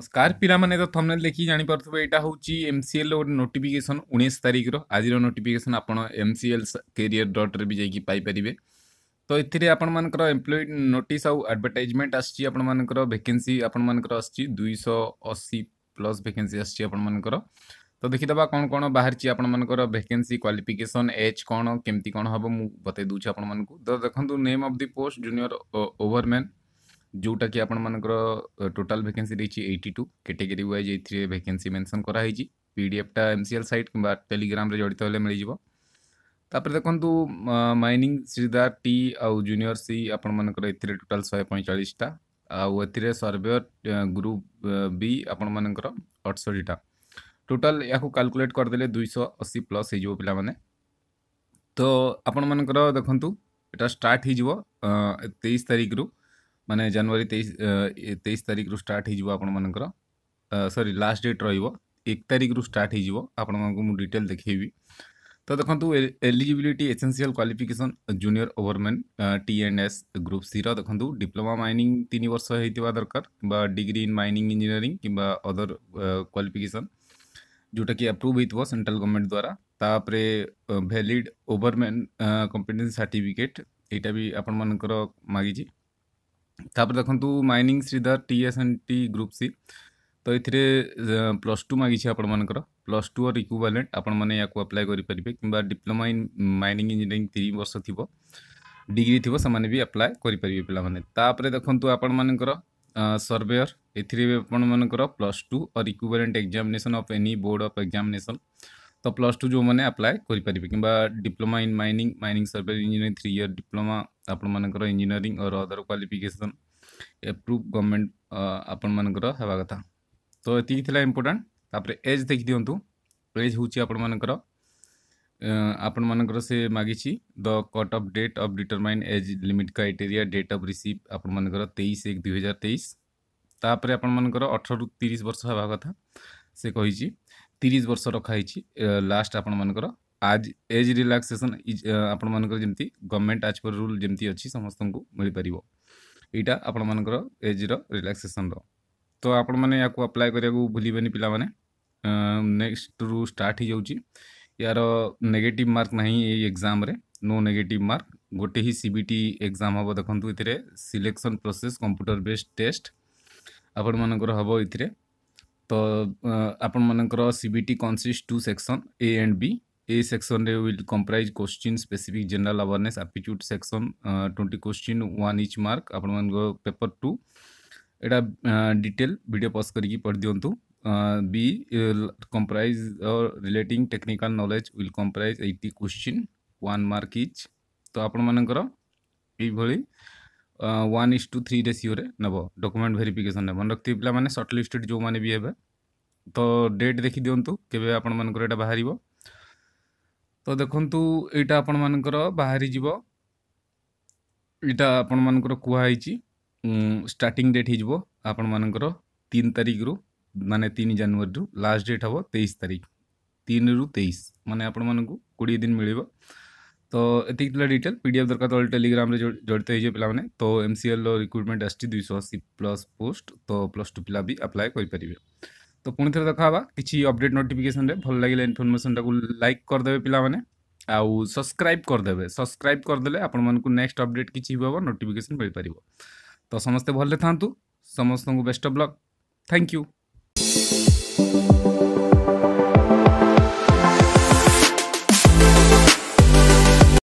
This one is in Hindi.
नमस्कार पाने तो थमेल देखिए जापारे यहाँ हूँ एम सी एल गोटे नोटिकेसन उन्नीस तारिख रज नोटिफिकेसन आप M C L career dot रे भी जापरेंगे तो ये आपण मर एम्प्लय नोट आडभटाइजमेंट आपर भेकेन्सी आपर आसी दुईश अशी प्लस भेकेन्सी आपर तो देखीद कौन कौन बाहर आपर भेकेन्सी क्वाफिकेसन एज कौन केमती कौन हम मुझे बतई दूँ आपँ को तो देखो name of the post junior overman जोटा कि आपर टोटाल भैकेन्सी रही है एट्टी टू कैटेगरी वाइज ये भेके मेनसन कराई P D F M C L सैट कि टेलीग्राम जड़ित हेल्ले मिल जाए देखू माइनिंग श्रीदार टी आउ जूनियर सी आपर ए टोटाल शहे पैंचाशा आउ ए सर्वेयर ग्रुप बी आपर अठसठीटा टोटाल या कालकुलेट करदे दुईश अशी प्लस हो तो आपण मानक देखूँ यहाँ स्टार्ट तेईस तारिख रू माने जनवरी तेईस तेईस तारिख रु स्टार्ट आपण मान सरी लास्ट डेट रारिख रु स्टार्ट आपण मैं डिटेल देखेबी तो देखो eligibility essential qualification junior overman T and S group C रखु डिप्लोमा माइनिंग तीन वर्ष होता दरकार डिग्री इन माइनिंग इंजीनियरिंग कि अदर क्वाफिकेसन जोटा कि आप्रूव हो सेंट्रल गवर्नमेंट द्वारा तापर भैलीड ओवरमेन कंपिटेन्स सार्टिफिकेट यहाँ भी आपण मानक मागिजी तापर देखु mining sirdar T S and T group C तो ये प्लस टू मागे आपण मन प्लस टू और इक्विवेलेंट आपण मैंने या अप्लाई करेंगे किंवा डिप्लोमा इन माइनिंग इंजीनियरिंग तीन वर्ष थी डिग्री थी से आप्लाय करेंगे पेपर देखो आपण मानक सर्वेयर एपर प्लस टू और equivalent examination of any board of examination तो प्लस टू जो मैंने आप्लाय करेंगे कि diploma in mining mining survey engineering three year diploma आपण मानक इंजीनियरिंग और अदर क्वाफिकेसन एप्रुव गवर्नमेंट आपण मानकर होगा कथा तो ये इंपोर्टाटापर एज देख दिंतु एज हूँ आपण मानक से मागिश the cut off date of determine age limit criteria date of receive आपण मानक तेईस एक दुई हजार तेईस तापर आपण मानक अठर तीस वर्ष होगा कथा से कही तीस वर्ष रखाई लास्ट आपण मान आज एज रिलैक्सेसन आपण मानती गवर्नमेंट आज पर रूल जमी अच्छी समस्त को मिल पार यहाँ आपण मान एज्र रिल्क्सेसन रो आपण मैंने अप्लाय करा भूल पाने नेक्स्ट रु स्टार्ट यार नेगेटिव मार्क ना एग्जाम नो नेगेटिव मार्क गोटे ही सी बी टी एक्जाम हम देखते selection process computer based test आपण मानक हम इतना तो आपण मानकर CBT consist two section A and B A section रे will comprise question specific general awareness aptitude section twenty question one each mark आपण पेपर टू एटा डिटेल वीडियो पॉज करके पढ़ दिंतु B comprise relating technical knowledge will comprise 80 question one mark each तो आपण मानकर ওয়ান ইস টু থ্রি রেসিওরে নেব ডকুমেন্ট ভেরিফিকেসন নেব নরক্ষী পিলামানে সর্টলিস্টেড ଯେଉଁମାନେ ବି ହେବେ ତ ଡେଟ୍ ଦେଖିଦିଅନ୍ତୁ କେବେ ଆପଣମାନଙ୍କର ଏଇଟା ବାହାରିବ ତ ଦେଖନ୍ତୁ ଏଇଟା ଆପଣମାନଙ୍କର ବାହାରିଯିବ ଏଇଟା ଆପଣମାନଙ୍କର କୁହାହେଇଛି ଷ୍ଟାର୍ଟିଂ ଡେଟ୍ ହେଇଯିବ ଆପଣମାନଙ୍କର ତିନି ତାରିଖରୁ ମାନେ ତିନି ଜାନୁଆରୀରୁ ଲାଷ୍ଟ ଡେଟ୍ ହେବ ତେଇଶ ତାରିଖ ତିନିରୁ ତେଇଶ ମାନେ ଆପଣମାନଙ୍କୁ କୋଡ଼ିଏ ଦିନ ମିଳିବ तो एति डिटेल पी डी एफ दरकार टेलीग्राम जड़ित हो पाने तो एम सी एल रिक्रुटमेंट आई अशी प्लस पोस्ट तो प्लस टू तो पिला भी आप्लाय करेंगे तो पुणि थे देखा किसी अपडेट नोटिफिकेसन भल लगे इनफर्मेशन टाक लाइक करदे पाने आउ सब्सक्राइब करदे सब्सक्राइब करदे आपण मूँ नेक्स्ट अपडेट कि नोटिफिकेसन मिल पार तो समस्ते भले था समस्त best of luck thank you